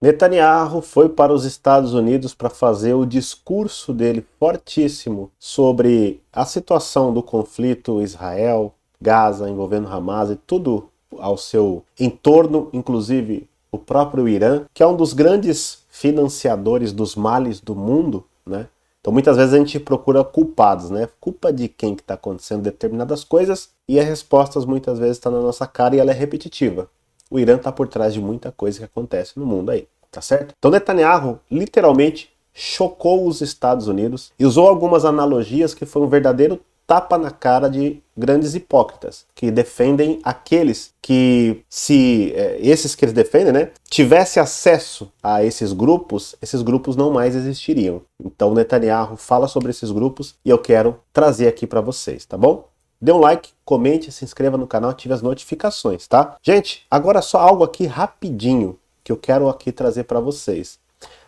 Netanyahu foi para os Estados Unidos para fazer o discurso dele fortíssimo sobre a situação do conflito Israel, Gaza, envolvendo Hamas e tudo ao seu entorno, inclusive o próprio Irã, que é um dos grandes financiadores dos males do mundo, né? Então muitas vezes a gente procura culpados, né? Culpa de quem que está acontecendo determinadas coisas e as respostas muitas vezes estão tá na nossa cara e ela é repetitiva o Irã está por trás de muita coisa que acontece no mundo aí, tá certo? Então Netanyahu literalmente chocou os Estados Unidos e usou algumas analogias que foi um verdadeiro tapa na cara de grandes hipócritas que defendem aqueles que se é, esses que eles defendem, né, tivesse acesso a esses grupos, esses grupos não mais existiriam. Então Netanyahu fala sobre esses grupos e eu quero trazer aqui para vocês, tá bom? Dê um like, comente, se inscreva no canal, ative as notificações, tá? Gente, agora só algo aqui rapidinho que eu quero aqui trazer para vocês.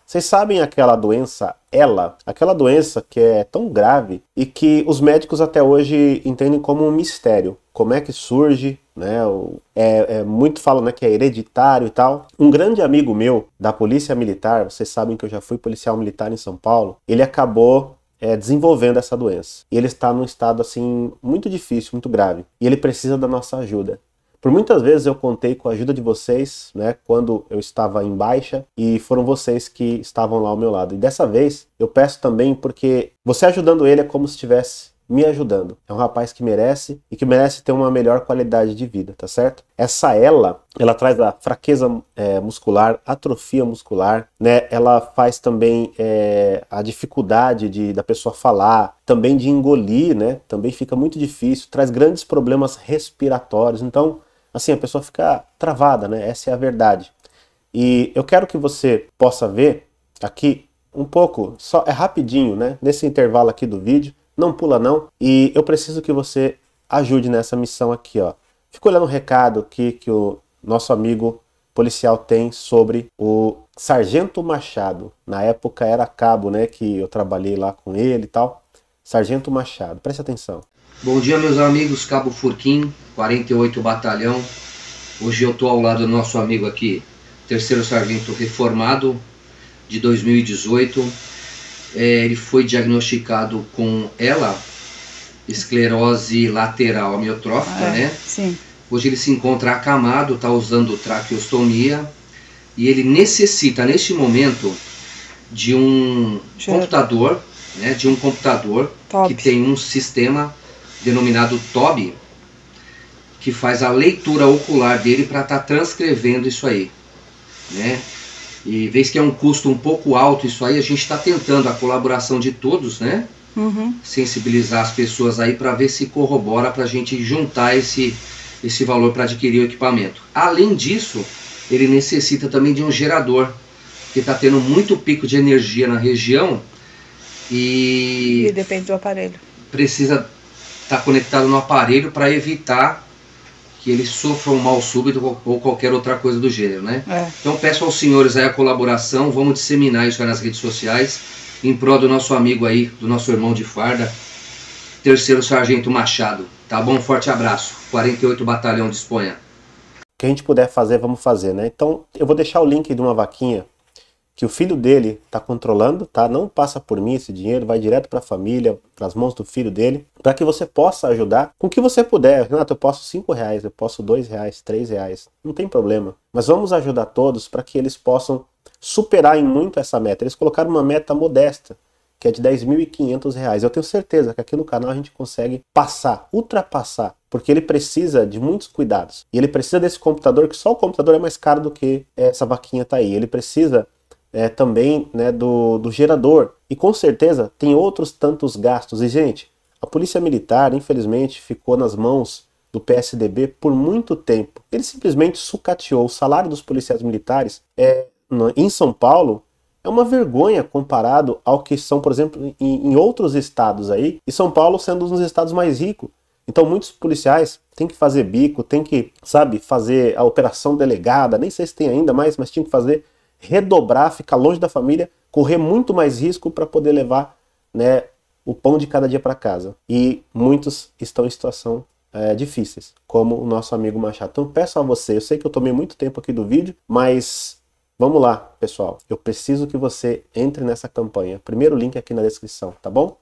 Vocês sabem aquela doença ela, aquela doença que é tão grave e que os médicos até hoje entendem como um mistério. Como é que surge, né? É, é muito falam né, que é hereditário e tal. Um grande amigo meu da polícia militar, vocês sabem que eu já fui policial militar em São Paulo, ele acabou é, desenvolvendo essa doença. E ele está num estado assim muito difícil, muito grave. E ele precisa da nossa ajuda. Por muitas vezes eu contei com a ajuda de vocês, né, quando eu estava em baixa e foram vocês que estavam lá ao meu lado. E dessa vez eu peço também porque você ajudando ele é como se estivesse me ajudando. É um rapaz que merece e que merece ter uma melhor qualidade de vida, tá certo? Essa ela, ela traz a fraqueza é, muscular, atrofia muscular, né? Ela faz também é, a dificuldade de, da pessoa falar, também de engolir, né? Também fica muito difícil, traz grandes problemas respiratórios. Então, assim, a pessoa fica travada, né? Essa é a verdade. E eu quero que você possa ver aqui um pouco, só é rapidinho, né? Nesse intervalo aqui do vídeo, não pula não. E eu preciso que você ajude nessa missão aqui, ó. Fico olhando o recado que que o nosso amigo policial tem sobre o Sargento Machado. Na época era cabo, né, que eu trabalhei lá com ele e tal. Sargento Machado, preste atenção. Bom dia, meus amigos, Cabo Furquim, 48 Batalhão. Hoje eu tô ao lado do nosso amigo aqui, terceiro sargento reformado de 2018 é, ele foi diagnosticado com ela, esclerose lateral amiotrófica, ah, é. né? Sim. Hoje ele se encontra acamado, está usando traqueostomia e ele necessita neste momento de um computador, né? De um computador Top. que tem um sistema denominado TOB que faz a leitura ocular dele para estar tá transcrevendo isso aí, né? E vez que é um custo um pouco alto isso aí, a gente está tentando a colaboração de todos, né? Uhum. Sensibilizar as pessoas aí para ver se corrobora para a gente juntar esse, esse valor para adquirir o equipamento. Além disso, ele necessita também de um gerador, que está tendo muito pico de energia na região e. E depende do aparelho. Precisa estar tá conectado no aparelho para evitar que ele sofra um mal súbito ou qualquer outra coisa do gênero, né? É. Então peço aos senhores aí a colaboração, vamos disseminar isso aí nas redes sociais, em prol do nosso amigo aí, do nosso irmão de farda, terceiro sargento Machado. Tá bom? Forte abraço. 48 Batalhão de Espanha. O que a gente puder fazer, vamos fazer, né? Então, eu vou deixar o link de uma vaquinha que o filho dele está controlando, tá? Não passa por mim esse dinheiro, vai direto para a família, para as mãos do filho dele, para que você possa ajudar com o que você puder. Renato, eu posso cinco reais, eu posso dois reais, três reais, não tem problema. Mas vamos ajudar todos para que eles possam superar em muito essa meta. Eles colocaram uma meta modesta, que é de 10.500 reais. Eu tenho certeza que aqui no canal a gente consegue passar, ultrapassar, porque ele precisa de muitos cuidados. E ele precisa desse computador, que só o computador é mais caro do que essa vaquinha tá aí. Ele precisa é, também né, do, do gerador. E com certeza tem outros tantos gastos. E, gente, a Polícia Militar, infelizmente, ficou nas mãos do PSDB por muito tempo. Ele simplesmente sucateou o salário dos policiais militares é, em São Paulo. É uma vergonha comparado ao que são, por exemplo, em, em outros estados aí, e São Paulo sendo um dos estados mais ricos. Então muitos policiais têm que fazer bico, tem que, sabe, fazer a operação delegada, nem sei se tem ainda mais, mas tinha que fazer redobrar, ficar longe da família, correr muito mais risco para poder levar né, o pão de cada dia para casa. E muitos estão em situação é, difíceis, como o nosso amigo Machado. Então peço a você, eu sei que eu tomei muito tempo aqui do vídeo, mas vamos lá, pessoal. Eu preciso que você entre nessa campanha. Primeiro link aqui na descrição, tá bom?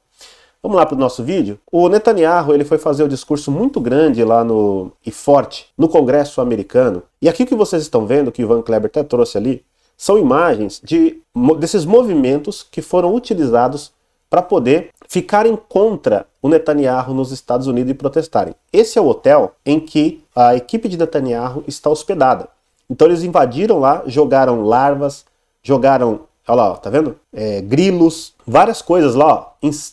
Vamos lá para o nosso vídeo. O Netanyahu ele foi fazer um discurso muito grande lá no e forte no Congresso americano. E aqui o que vocês estão vendo, que o Ivan Kleber até trouxe ali, são imagens de, desses movimentos que foram utilizados para poder ficarem contra o Netanyahu nos Estados Unidos e protestarem. Esse é o hotel em que a equipe de Netanyahu está hospedada. Então eles invadiram lá, jogaram larvas, jogaram, olha lá, ó, tá vendo? É, grilos, várias coisas lá, ó,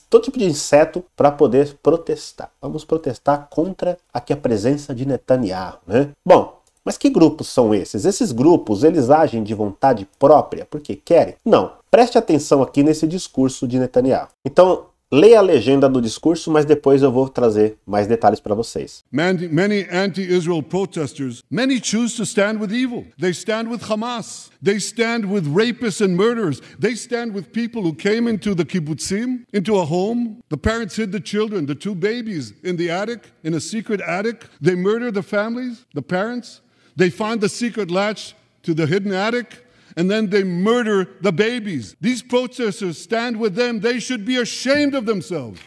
todo tipo de inseto para poder protestar. Vamos protestar contra aqui a presença de Netanyahu, né? Bom, mas que grupos são esses? Esses grupos, eles agem de vontade própria porque querem? Não. Preste atenção aqui nesse discurso de Netanyahu. Então, leia a legenda do discurso, mas depois eu vou trazer mais detalhes para vocês. Many anti-Israel protesters, many choose to stand with evil. They stand with Hamas. They stand with rapists and murderers. They stand with people who came into the kibbutzim, into a home. The parents hid the children, the two babies, in the attic, in a secret attic. They murdered the families, the parents. They find the secret latch to the hidden attic, and then they murder the babies. These protesters stand with them. They should be ashamed of themselves.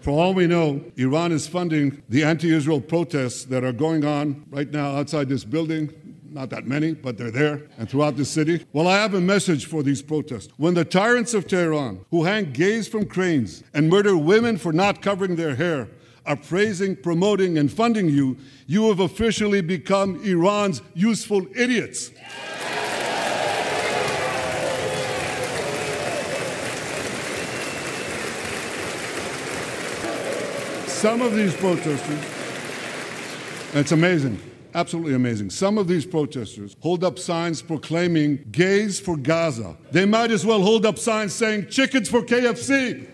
For all we know, Iran is funding the anti Israel protests that are going on right now outside this building not that many, but they're there, and throughout the city. Well, I have a message for these protests. When the tyrants of Tehran, who hang gays from cranes and murder women for not covering their hair, are praising, promoting, and funding you, you have officially become Iran's useful idiots. Some of these protesters, it's amazing. Absolutely amazing. Some of these protesters hold up signs proclaiming gays for Gaza. They might as well hold up signs saying chickens for KFC.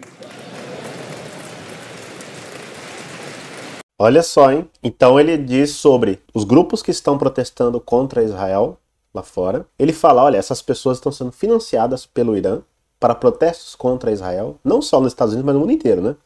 Olha só, hein? Então ele diz sobre os grupos que estão protestando contra Israel lá fora. Ele fala: olha, essas pessoas estão sendo financiadas pelo Irã para protestos contra Israel, não só nos Estados Unidos, mas no mundo inteiro, né?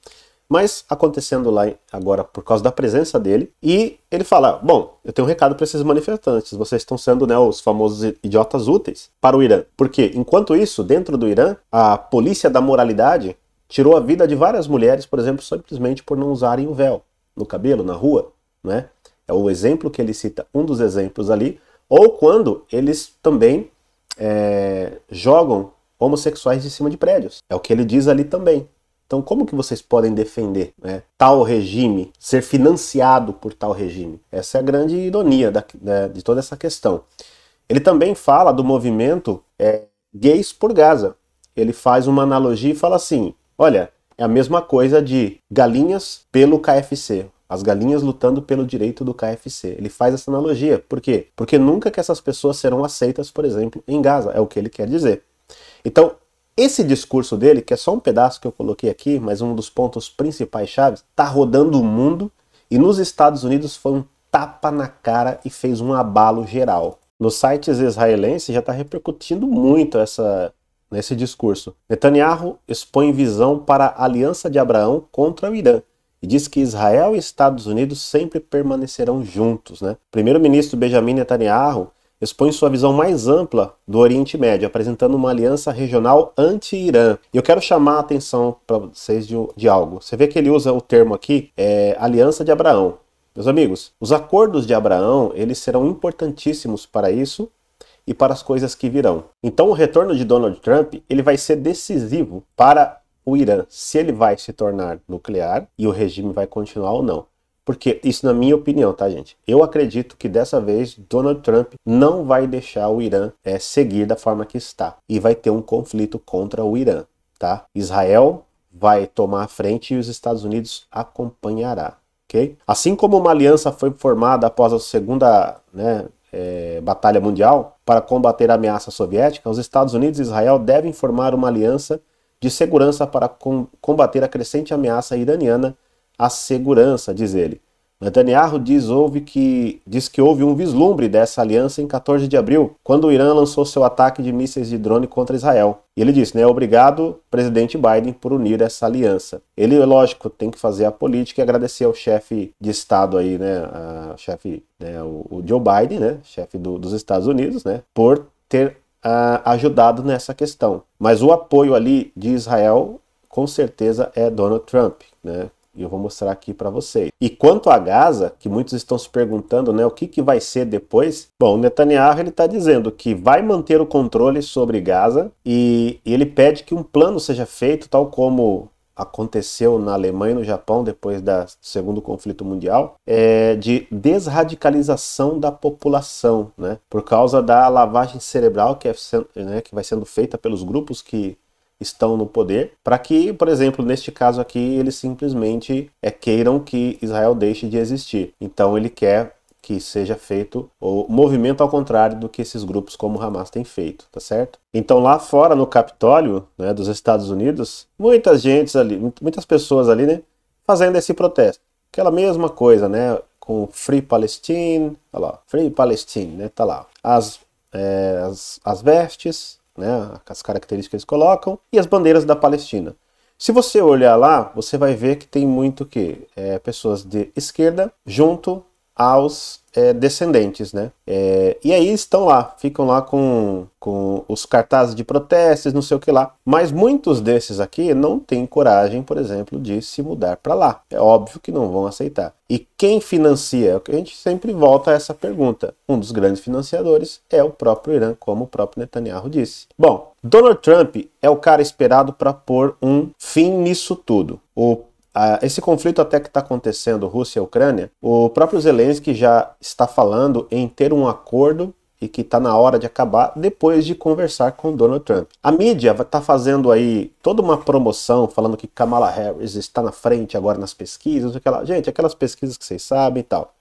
mas acontecendo lá agora por causa da presença dele. E ele fala: Bom, eu tenho um recado para esses manifestantes, vocês estão sendo né, os famosos idiotas úteis para o Irã. Porque, enquanto isso, dentro do Irã, a polícia da moralidade tirou a vida de várias mulheres, por exemplo, simplesmente por não usarem o véu no cabelo, na rua. Né? É o exemplo que ele cita, um dos exemplos ali. Ou quando eles também é, jogam homossexuais de cima de prédios. É o que ele diz ali também. Então, como que vocês podem defender né, tal regime, ser financiado por tal regime? Essa é a grande ironia da, da, de toda essa questão. Ele também fala do movimento é, Gays por Gaza. Ele faz uma analogia e fala assim: olha, é a mesma coisa de galinhas pelo KFC. As galinhas lutando pelo direito do KFC. Ele faz essa analogia. Por quê? Porque nunca que essas pessoas serão aceitas, por exemplo, em Gaza. É o que ele quer dizer. Então, esse discurso dele, que é só um pedaço que eu coloquei aqui, mas um dos pontos principais chaves, está rodando o mundo e nos Estados Unidos foi um tapa na cara e fez um abalo geral. Nos sites israelenses já está repercutindo muito essa, nesse discurso. Netanyahu expõe visão para a aliança de Abraão contra o Irã e diz que Israel e Estados Unidos sempre permanecerão juntos. Né? primeiro-ministro Benjamin Netanyahu expõe sua visão mais ampla do Oriente Médio, apresentando uma aliança regional anti-Irã. E eu quero chamar a atenção para vocês de, de, algo. Você vê que ele usa o termo aqui, é, Aliança de Abraão. Meus amigos, os acordos de Abraão, eles serão importantíssimos para isso e para as coisas que virão. Então o retorno de Donald Trump, ele vai ser decisivo para o Irã, se ele vai se tornar nuclear e o regime vai continuar ou não. Porque isso na minha opinião, tá, gente? Eu acredito que dessa vez Donald Trump não vai deixar o Irã é, seguir da forma que está e vai ter um conflito contra o Irã, tá? Israel vai tomar a frente e os Estados Unidos acompanhará, ok? Assim como uma aliança foi formada após a segunda, né, é, batalha mundial para combater a ameaça soviética, os Estados Unidos e Israel devem formar uma aliança de segurança para com combater a crescente ameaça iraniana a segurança, diz ele. Netanyahu diz, houve que, diz que houve um vislumbre dessa aliança em 14 de abril, quando o Irã lançou seu ataque de mísseis de drone contra Israel. E ele disse, né, obrigado, presidente Biden, por unir essa aliança. Ele, lógico, tem que fazer a política e agradecer ao chefe de Estado aí, né, a chefe, né, o, Joe Biden, né, chefe do, dos Estados Unidos, né, por ter ah, ajudado nessa questão. Mas o apoio ali de Israel, com certeza, é Donald Trump, né, e eu vou mostrar aqui para vocês. E quanto a Gaza, que muitos estão se perguntando, né, o que, que vai ser depois? Bom, o Netanyahu ele está dizendo que vai manter o controle sobre Gaza e, e ele pede que um plano seja feito, tal como aconteceu na Alemanha e no Japão depois do segundo conflito mundial é de desradicalização da população, né? Por causa da lavagem cerebral que, é, né, que vai sendo feita pelos grupos que estão no poder, para que, por exemplo, neste caso aqui, eles simplesmente é, queiram que Israel deixe de existir. Então ele quer que seja feito o movimento ao contrário do que esses grupos como Hamas têm feito, tá certo? Então lá fora no Capitólio, né, dos Estados Unidos, muitas gente ali, muitas pessoas ali, né, fazendo esse protesto. Aquela mesma coisa, né, com Free Palestine, olha lá, Free Palestine, né, tá lá. As é, as, as vestes, né, as características que eles colocam, e as bandeiras da Palestina. Se você olhar lá, você vai ver que tem muito que é, pessoas de esquerda junto aos é, descendentes, né? É, e aí estão lá, ficam lá com, com os cartazes de protestos, não sei o que lá. Mas muitos desses aqui não têm coragem, por exemplo, de se mudar para lá. É óbvio que não vão aceitar. E quem financia? É a gente sempre volta a essa pergunta. Um dos grandes financiadores é o próprio Irã, como o próprio Netanyahu disse. Bom, Donald Trump é o cara esperado para pôr um fim nisso tudo. O esse conflito até que está acontecendo, Rússia e Ucrânia, o próprio Zelensky já está falando em ter um acordo e que está na hora de acabar depois de conversar com Donald Trump. A mídia está fazendo aí toda uma promoção falando que Kamala Harris está na frente agora nas pesquisas, aquela, gente, aquelas pesquisas que vocês sabem e tal.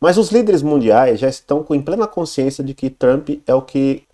Mas os líderes mundiais já estão com em plena consciência de que Trump é o que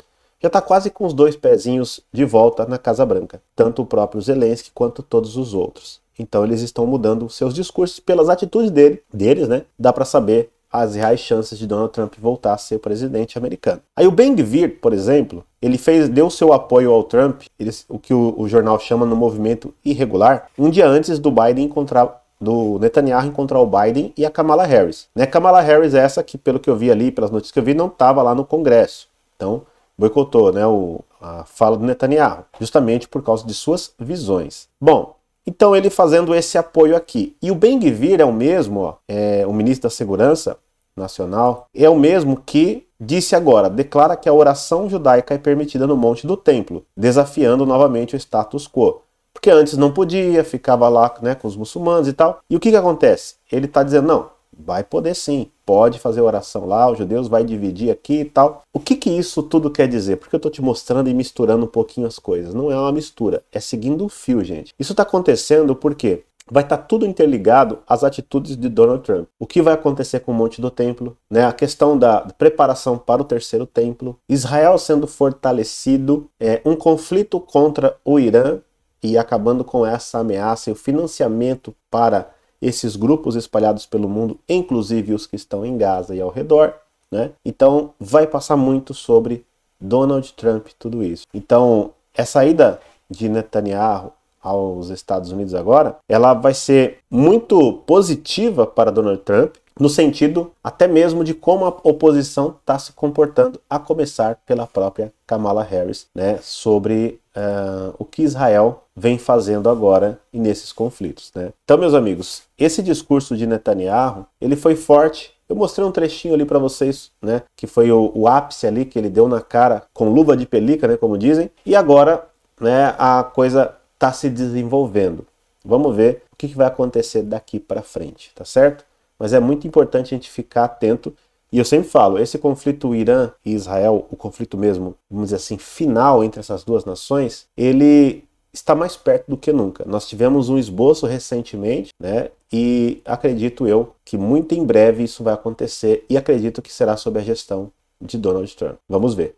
já está quase com os dois pezinhos de volta na Casa Branca, tanto o próprio Zelensky quanto todos os outros. Então eles estão mudando seus discursos pelas atitudes dele, deles, né? Dá para saber as reais chances de Donald Trump voltar a ser presidente americano. Aí o Ben-Gvir, por exemplo, ele fez, deu seu apoio ao Trump, ele, o que o, o, jornal chama no movimento irregular, um dia antes do Biden encontrar do Netanyahu encontrar o Biden e a Kamala Harris. Né? Kamala Harris é essa que, pelo que eu vi ali, pelas notícias que eu vi, não estava lá no Congresso. Então, boicotou né, o, a fala do Netanyahu, justamente por causa de suas visões. Bom, então ele fazendo esse apoio aqui. E o Ben Gvir é o mesmo, ó, é, o ministro da Segurança Nacional, é o mesmo que disse agora, declara que a oração judaica é permitida no Monte do Templo, desafiando novamente o status quo. Porque antes não podia, ficava lá né, com os muçulmanos e tal. E o que, que acontece? Ele está dizendo, não, Vai poder sim, pode fazer oração lá, os judeus vai dividir aqui e tal. O que que isso tudo quer dizer? Porque eu estou te mostrando e misturando um pouquinho as coisas. Não é uma mistura, é seguindo o fio, gente. Isso está acontecendo porque vai estar tá tudo interligado às atitudes de Donald Trump. O que vai acontecer com o Monte do Templo, né? a questão da preparação para o Terceiro Templo, Israel sendo fortalecido, é, um conflito contra o Irã e acabando com essa ameaça e o financiamento para esses grupos espalhados pelo mundo, inclusive os que estão em Gaza e ao redor, né? Então vai passar muito sobre Donald Trump tudo isso. Então, essa ida de Netanyahu aos Estados Unidos agora, ela vai ser muito positiva para Donald Trump, no sentido até mesmo de como a oposição está se comportando, a começar pela própria Kamala Harris, né, sobre uh, o que Israel vem fazendo agora e nesses conflitos. Né? Então, meus amigos, esse discurso de Netanyahu ele foi forte. Eu mostrei um trechinho ali para vocês, né, que foi o, o, ápice ali que ele deu na cara com luva de pelica, né, como dizem. E agora, né, a coisa está se desenvolvendo. Vamos ver o que, que vai acontecer daqui para frente, tá certo? Mas é muito importante a gente ficar atento e eu sempre falo, esse conflito Irã e Israel, o conflito mesmo, vamos dizer assim, final entre essas duas nações, ele está mais perto do que nunca. Nós tivemos um esboço recentemente, né? E acredito eu que muito em breve isso vai acontecer e acredito que será sob a gestão de Donald Trump. Vamos ver.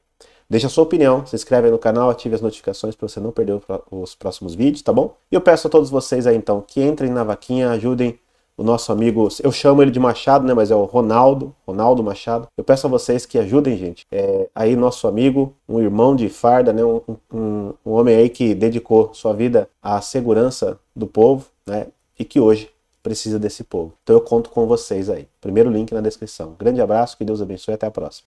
Deixa a sua opinião, se inscreve aí no canal, ative as notificações para você não perder os próximos vídeos, tá bom? E eu peço a todos vocês aí então que entrem na vaquinha, ajudem o nosso amigo, eu chamo ele de Machado, né? Mas é o Ronaldo, Ronaldo Machado. Eu peço a vocês que ajudem, gente. É, aí nosso amigo, um irmão de farda, né? Um, um, um homem aí que dedicou sua vida à segurança do povo, né? E que hoje precisa desse povo. Então eu conto com vocês aí. Primeiro link na descrição. Grande abraço, que Deus abençoe e até a próxima.